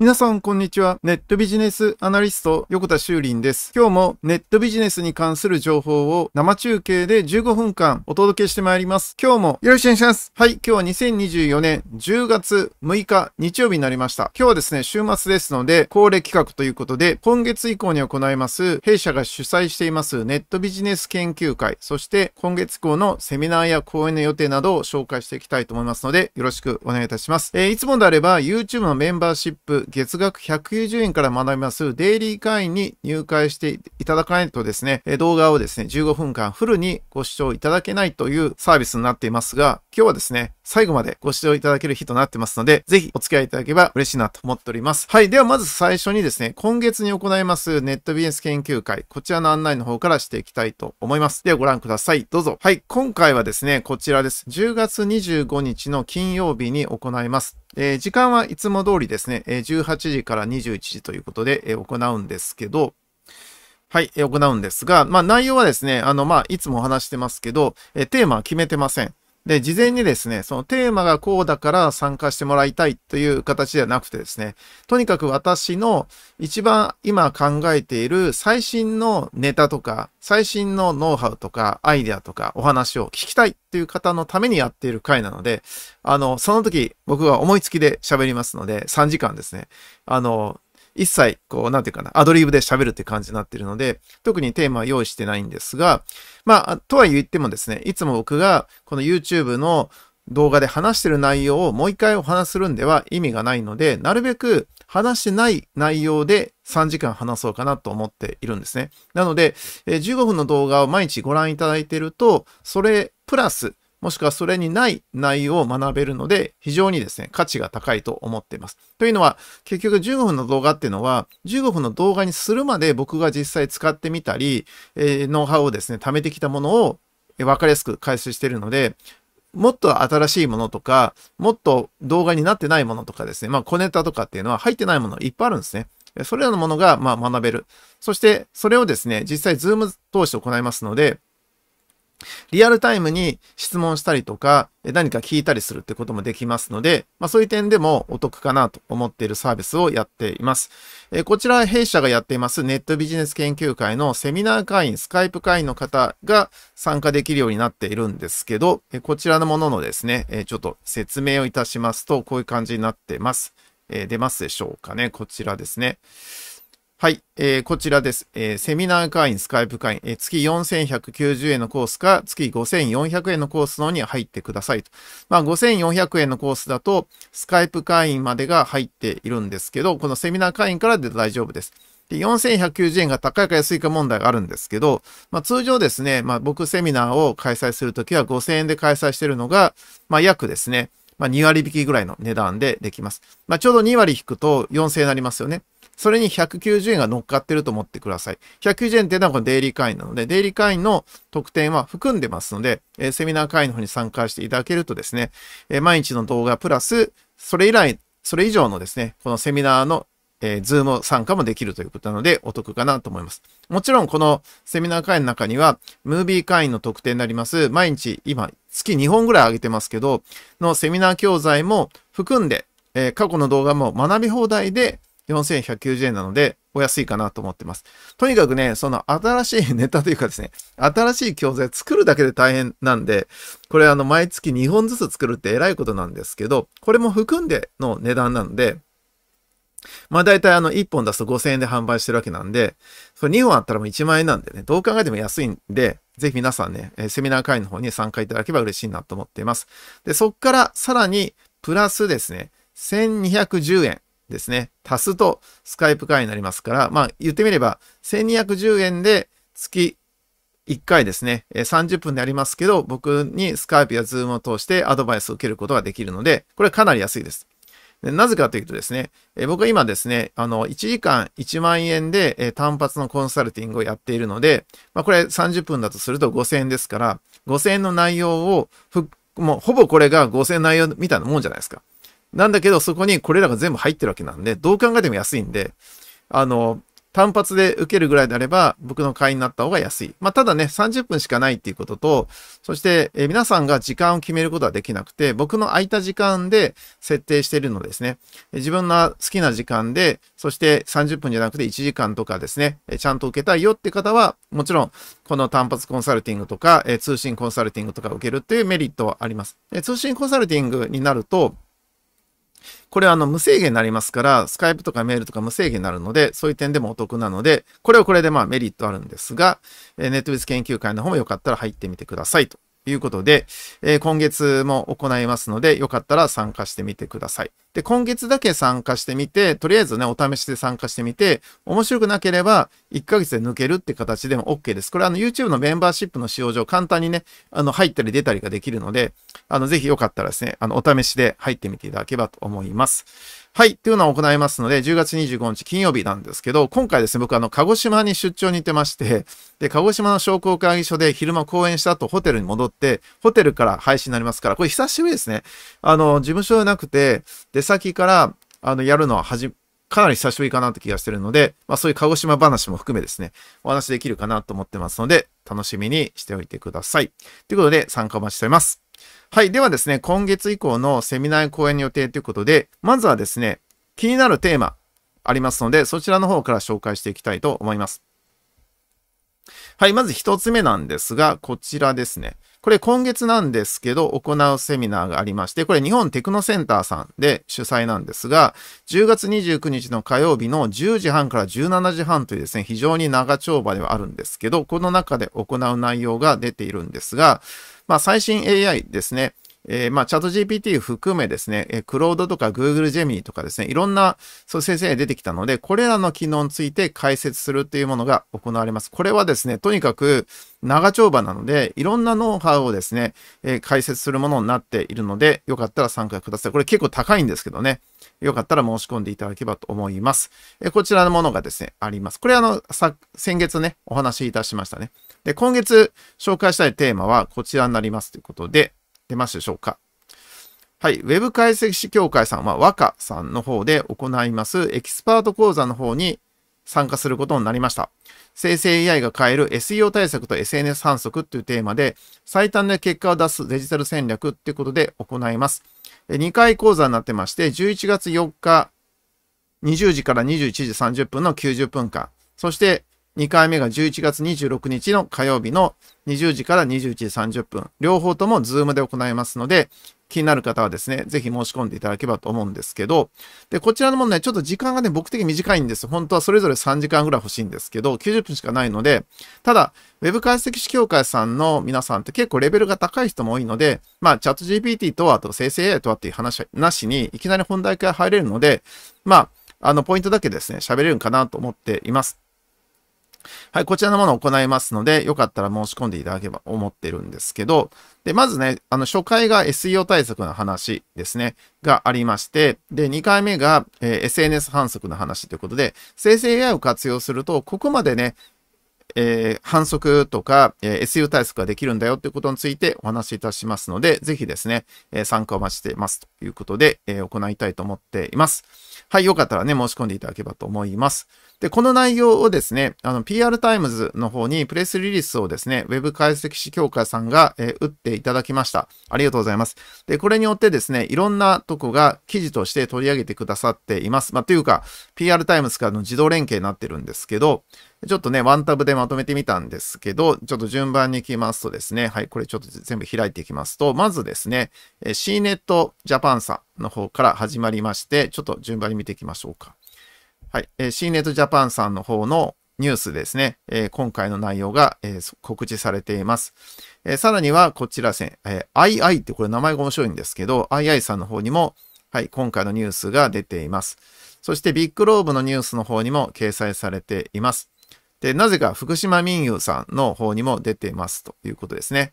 皆さん、こんにちは。ネットビジネスアナリスト、横田修林です。今日もネットビジネスに関する情報を生中継で15分間お届けしてまいります。今日もよろしくお願いします。はい、今日は2024年10月6日日曜日になりました。今日はですね、週末ですので、恒例企画ということで、今月以降に行います、弊社が主催していますネットビジネス研究会、そして今月以降のセミナーや講演の予定などを紹介していきたいと思いますので、よろしくお願いいたします。えー、いつもであれば、YouTube のメンバーシップ、月、額190円から学びますデイリー会員に入会していただかないとですね、動画をですね、15分間フルにご視聴いただけないというサービスになっていますが、今日はですね、最後までご視聴いただける日となってますので、ぜひお付き合いいただければ嬉しいなと思っております。はい。ではまず最初にですね、今月に行いますネットビジネス研究会、こちらの案内の方からしていきたいと思います。ではご覧ください。どうぞ。はい。今回はですね、こちらです。10月25日の金曜日に行います。えー、時間はいつも通りですね、え18時から21時ということで、え行うんですけど、はい、行うんですが、まあ内容はですね、あの、まあいつもお話してますけど、えテーマは決めてません。で、事前にですね、そのテーマがこうだから参加してもらいたいという形ではなくてですね、とにかく私の一番今考えている最新のネタとか、最新のノウハウとか、アイデアとか、お話を聞きたいっていう方のためにやっている回なので、あの、その時僕は思いつきで喋りますので、3時間ですね。あの、一切、こう、なんていうかな、アドリブで喋るって感じになってるので、特にテーマは用意してないんですが、まあ、とは言ってもですね、いつも僕が、この YouTube の動画で話してる内容をもう一回お話するんでは意味がないので、なるべく話してない内容で3時間話そうかなと思っているんですね。なので、15分の動画を毎日ご覧いただいていると、それプラスもしくはそれにない内容を学べるので、非常にですね、価値が高いと思っています。というのは、結局15分の動画っていうのは、15分の動画にするまで僕が実際使ってみたり、えー、ノウハウをですね、貯めてきたものを分かりやすく解説しているので、もっと新しいものとか、もっと動画になってないものとかですね、まあ小ネタとかっていうのは入ってないものいっぱいあるんですね。それらのものが、まあ、学べる。そして、それをですね、実際、ズーム通して行いますので、リアルタイムに質問したりとか、何か聞いたりするってこともできますので、まあ、そういう点でもお得かなと思っているサービスをやっています。えこちら弊社がやっていますネットビジネス研究会のセミナー会員、スカイプ会員の方が参加できるようになっているんですけど、えこちらのもののですね、えちょっと説明をいたしますと、こういう感じになってます。え出ますでしょうかね。こちらですね。はい、えー、こちらです、えー、セミナー会員、スカイプ会員、えー、月4190円のコースか月5400円のコースのに入ってくださいと。まあ、5400円のコースだと、スカイプ会員までが入っているんですけど、このセミナー会員からで大丈夫です。で4190円が高いか安いか問題があるんですけど、まあ、通常ですね、まあ、僕セミナーを開催するときは5000円で開催しているのが、まあ、約ですね、まあ、2割引きぐらいの値段でできます。まあ、ちょうど2割引くと4000円になりますよね。それに190円が乗っかってると思ってください。190円っていうのはこのデイリー会員なので、デイリー会員の特典は含んでますので、えー、セミナー会員の方に参加していただけるとですね、えー、毎日の動画プラス、それ以来、それ以上のですね、このセミナーのえー、ズーム参加もできるということなのでお得かなと思います。もちろんこのセミナー会員の中には、ムービー会員の特典になります、毎日今月2本ぐらい上げてますけど、のセミナー教材も含んで、えー、過去の動画も学び放題で4190円なので、お安いかなと思ってます。とにかくね、その新しい ネタというかですね、新しい教材作るだけで大変なんで、これあの毎月2本ずつ作るって偉いことなんですけど、これも含んでの値段なんで、まあ大体あの1本出すと5000円で販売してるわけなんで、それ2本あったらもう1万円なんでね、どう考えても安いんで、ぜひ皆さんね、セミナー会の方に参加いただけば嬉しいなと思っています。で、そっからさらにプラスですね、1210円。ですね、足すとスカイプ会員になりますから、まあ言ってみれば1210円で月1回ですね、30分でありますけど、僕にスカイプやズームを通してアドバイスを受けることができるので、これかなり安いです。でなぜかというとですね、え僕は今ですね、あの、1時間1万円で、単発のコンサルティングをやっているので、まあ、これ30分だとすると5000円ですから、5000円の内容をもうほぼこれが5000円内容みたいなもんじゃないですか。なんだけど、そこにこれらが全部入ってるわけなんで、どう考えても安いんで、あの、単発で受けるぐらいであれば、僕の会員になった方が安い。まあ、ただね、30分しかないっていうことと、そして、え皆さんが時間を決めることはできなくて、僕の空いた時間で設定しているのですね。自分の好きな時間で、そして30分じゃなくて1時間とかですね、ちゃんと受けたいよって方は、もちろん、この単発コンサルティングとか、え通信コンサルティングとか受けるっていうメリットはあります。え通信コンサルティングになると、これはあの無制限になりますから、スカイプとかメールとか無制限になるので、そういう点でもお得なので、これはこれでまあメリットあるんですが、えネットビズ研究会の方もよかったら入ってみてくださいということで、えー、今月も行いますので、よかったら参加してみてください。で、今月だけ参加してみて、とりあえずね、お試しで参加してみて、面白くなければ、1ヶ月で抜けるって形でも OK です。これ、あの、YouTube のメンバーシップの使用上、簡単にね、あの、入ったり出たりができるので、あの、ぜひよかったらですね、あの、お試しで入ってみていただければと思います。はい。というのを行いますので、10月25日金曜日なんですけど、今回ですね、僕あの、鹿児島に出張に行ってまして、で、鹿児島の商工会議所で昼間講演した後、ホテルに戻って、ホテルから配信になりますから、これ久しぶりですね。あの、事務所じゃなくて、出先から、あの、やるのははじ、かなり久しぶりかなって気がしてるので、まあそういう鹿児島話も含めですね、お話できるかなと思ってますので、楽しみにしておいてください。ということで、参加お待ちしております。はい。ではですね、今月以降のセミナー講演の予定ということで、まずはですね、気になるテーマありますので、そちらの方から紹介していきたいと思います。はい。まず一つ目なんですが、こちらですね。これ今月なんですけど、行うセミナーがありまして、これ日本テクノセンターさんで主催なんですが、10月29日の火曜日の10時半から17時半というですね、非常に長丁場ではあるんですけど、この中で行う内容が出ているんですが、まあ、最新 AI ですね。えー、まあ、チャット GPT 含めですね、えー、クロードとか Google ジェミニとかですね、いろんな、そう先生が出てきたので、これらの機能について解説するというものが行われます。これはですね、とにかく長丁場なので、いろんなノウハウをですね、えー、解説するものになっているので、よかったら参加ください。これ結構高いんですけどね。よかったら申し込んでいただければと思います。えこちらのものがですね、あります。これあの、さ、先月ね、お話しいたしましたね。で、今月紹介したいテーマはこちらになりますということで、けますでしょうかはい。ウェブ解析士協会さんは、和歌さんの方で行います、エキスパート講座の方に参加することになりました。生成 AI が変える SEO 対策と SNS 反則というテーマで、最短で結果を出すデジタル戦略ということで行います。2回講座になってまして、11月4日、20時から21時30分の90分間、そして2回目が11月26日の火曜日の20時から21時30分、両方ともズームで行いますので、気になる方はですね、ぜひ申し込んでいただければと思うんですけど、で、こちらのものね、ちょっと時間がね、僕的に短いんです。本当はそれぞれ3時間ぐらい欲しいんですけど、90分しかないので、ただ、ウェブ解析士協会さんの皆さんって結構レベルが高い人も多いので、まあ、チャット GPT とあと生成 AI とはっていう話なしに、いきなり本題から入れるので、まあ、あの、ポイントだけですね、喋れるんかなと思っています。はい、こちらのものを行いますので、よかったら申し込んでいただければ思ってるんですけど、で、まずね、あの、初回が SEO 対策の話ですね、がありまして、で、2回目が、えー、SNS 反則の話ということで、生成 AI を活用すると、ここまでね、えー、反則とか、えー、SU 対策ができるんだよということについてお話しいたしますので、ぜひですね、えー、参加を待ちしていますということで、えー、行いたいと思っています。はい、よかったらね、申し込んでいただければと思います。で、この内容をですね、あの、PR タイムズの方にプレスリリースをですね、ウェブ解析士協会さんが、えー、打っていただきました。ありがとうございます。で、これによってですね、いろんなとこが記事として取り上げてくださっています。まあ、というか、PR タイム s からの自動連携になってるんですけど、ちょっとね、ワンタブでまとめてみたんですけど、ちょっと順番に行きますとですね、はい、これちょっと全部開いていきますと、まずですね、CNET Japan さんの方から始まりまして、ちょっと順番に見ていきましょうか。はい、CNET Japan さんの方のニュースですね、え今回の内容が、え告知されています。えさらにはこちらですね、え II ってこれ名前が面白いんですけど、II さんの方にも、はい、今回のニュースが出ています。そしてビッグローブのニュースの方にも掲載されています。で、なぜか福島民友さんの方にも出ていますということですね。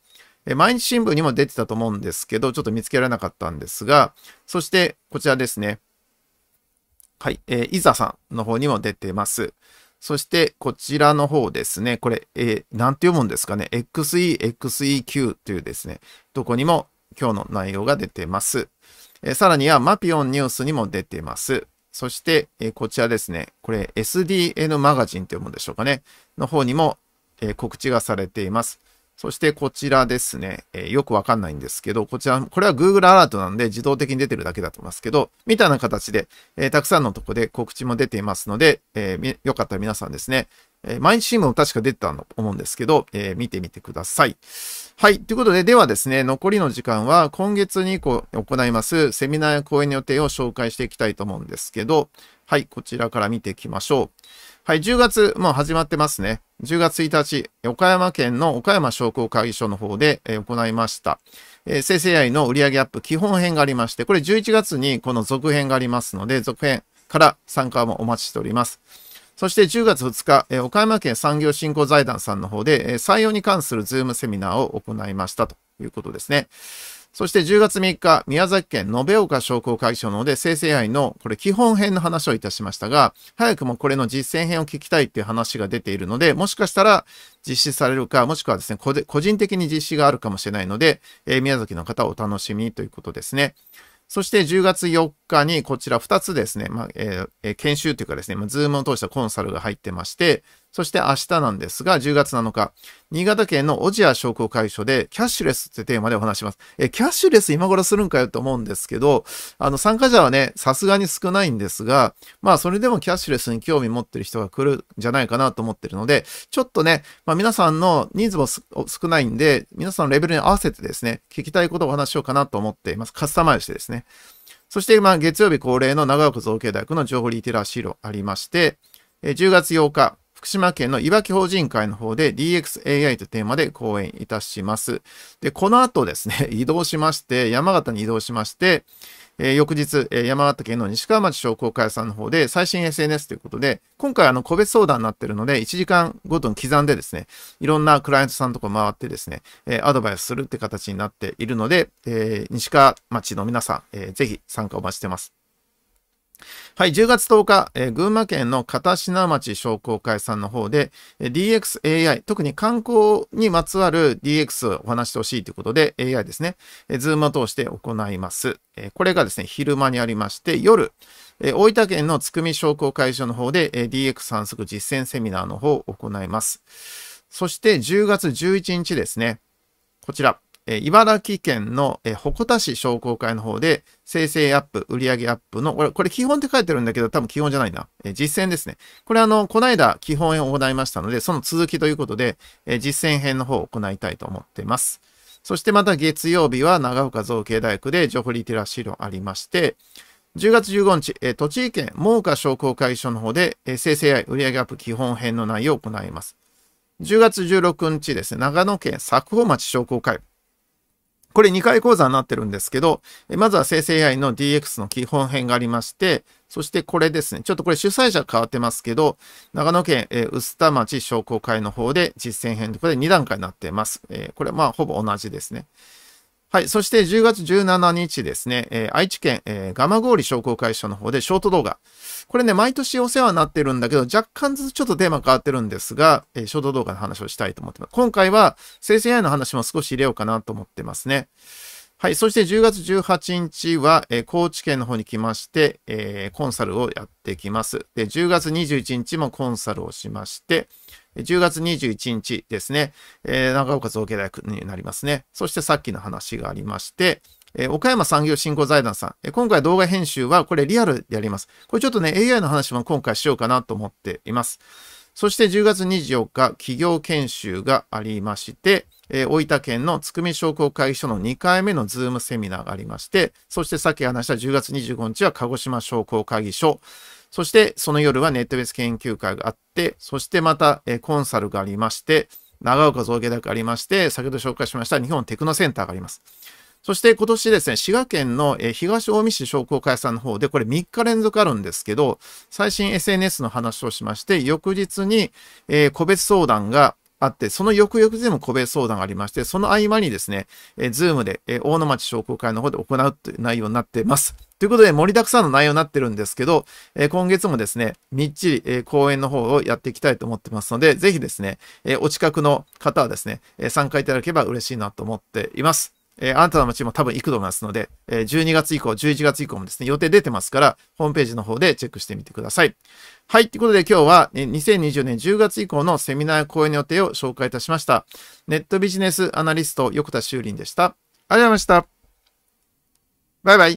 毎日新聞にも出てたと思うんですけど、ちょっと見つけられなかったんですが、そしてこちらですね。はい、えー、いざさんの方にも出てます。そしてこちらの方ですね。これ、えー、なんて読むんですかね。XEXEQ というですね、どこにも今日の内容が出てます。えさらにはマピオンニュースにも出てます。そして、えこちらですね。これ SDN マガジンというものでしょうかね。の方にも、え告知がされています。そしてこちらですね、えー、よくわかんないんですけど、こちら、これは Google アラートなんで自動的に出てるだけだと思いますけど、みたいな形で、えー、たくさんのとこで告知も出ていますので、えー、よかったら皆さんですね、え毎日新聞も確か出てたと思うんですけど、え見てみてください。はい。ということで、ではですね、残りの時間は今月に行いますセミナーや講演の予定を紹介していきたいと思うんですけど、はい、こちらから見ていきましょう。はい、10月、もう始まってますね。10月1日、岡山県の岡山商工会議所の方で、え行いました。えー、生成 AI の売上アップ基本編がありまして、これ11月にこの続編がありますので、続編から参加もお待ちしております。そして10月2日、え岡山県産業振興財団さんの方で、え採用に関するズームセミナーを行いましたということですね。そして10月3日、宮崎県延岡商工会議所ので生成 AI のこれ基本編の話をいたしましたが、早くもこれの実践編を聞きたいっていう話が出ているので、もしかしたら実施されるか、もしくはですね、個人的に実施があるかもしれないので、えー、宮崎の方お楽しみということですね。そして10月4日にこちら2つですね、まあえー、研修というかですね、まあ、ズームを通したコンサルが入ってまして、そして明日なんですが、10月7日、新潟県の小千谷商工会所で、キャッシュレスってテーマでお話します。え、キャッシュレス今頃するんかよと思うんですけど、あの、参加者はね、さすがに少ないんですが、まあ、それでもキャッシュレスに興味持ってる人が来るんじゃないかなと思ってるので、ちょっとね、まあ、皆さんの人数も少ないんで、皆さんのレベルに合わせてですね、聞きたいことをお話しようかなと思っています。カスタマイズしてですね。そして、まあ、月曜日恒例の長岡造形大学の情報リテラシー論ありまして、10月8日、福島県のいわき法人会の方で DXAI とテーマで講演いたします。で、この後ですね、移動しまして、山形に移動しまして、えー、翌日、えー、山形県の西川町商工会さんの方で最新 SNS ということで、今回あの個別相談になってるので、1時間ごとに刻んでですね、いろんなクライアントさんとか回ってですね、えー、アドバイスするって形になっているので、え西川町の皆さん、えー、ぜひ参加お待ちしてます。はい、10月10日、えー、群馬県の片品町商工会さんの方で、えー、DXAI、特に観光にまつわる DX をお話してほしいということで、AI ですね、えー、ズームを通して行います。えー、これがですね、昼間にありまして、夜、えー、大分県のつくみ商工会所の方で、えー、DX 散策実践セミナーの方を行います。そして10月11日ですね、こちら。茨城県の、鉾田市商工会の方で、生成アップ、売上アップの、これ、これ基本って書いてるんだけど、多分基本じゃないな。実践ですね。これあの、こないだ基本を行いましたので、その続きということで、実践編の方を行いたいと思っています。そしてまた月曜日は長岡造形大学で情報リテラシー論ありまして、10月15日、栃木県猛岡商工会所の方で、生成 AI 売上アップ基本編の内容を行います。10月16日ですね、長野県佐久穂町商工会。これ2回講座になってるんですけど、まずは生成 AI の DX の基本編がありまして、そしてこれですね、ちょっとこれ主催者変わってますけど、長野県、えー、田町商工会の方で実践編とこれで2段階になってます。えこれまあほぼ同じですね。はい。そして10月17日ですね、えー、愛知県、えー、蒲郡商工会社の方でショート動画。これね、毎年お世話になってるんだけど、若干ずつちょっとテーマ変わってるんですが、えー、ショート動画の話をしたいと思ってます。今回は生成 AI の話も少し入れようかなと思ってますね。はい。そして10月18日は、えー、高知県の方に来まして、えー、コンサルをやってきます。で、10月21日もコンサルをしまして、10月21日ですね、えー、長岡造形大学になりますね。そしてさっきの話がありまして、え岡山産業振興財団さん、え今回動画編集はこれリアルでやります。これちょっとね、AI の話も今回しようかなと思っています。そして10月24日、企業研修がありまして、えー、大分県のつくみ商工会議所の2回目のズームセミナーがありまして、そしてさっき話した10月25日は鹿児島商工会議所、そしてその夜はネットベース研究会があって、そしてまた、えー、コンサルがありまして、長岡造形大学ありまして、先ほど紹介しました日本テクノセンターがあります。そして今年ですね、滋賀県の東近江市商工会さんの方で、これ3日連続あるんですけど、最新 SNS の話をしまして、翌日に個別相談があって、その翌々でも個別相談がありまして、その合間にですね、えー、ズームで、えー、大野町商工会の方で行うという内容になっています。ということで、盛りだくさんの内容になってるんですけど、えー、今月もですね、みっちり、えー、講演の方をやっていきたいと思ってますので、ぜひですね、えー、お近くの方はですね、え参加いただければ嬉しいなと思っています。えー、あなたの街も多分行くと思いますので、えー、12月以降、11月以降もですね、予定出てますから、ホームページの方でチェックしてみてください。はい。ということで今日は、ね、2020年10月以降のセミナー講演の予定を紹介いたしました。ネットビジネスアナリスト、横田修林でした。ありがとうございました。バイバイ。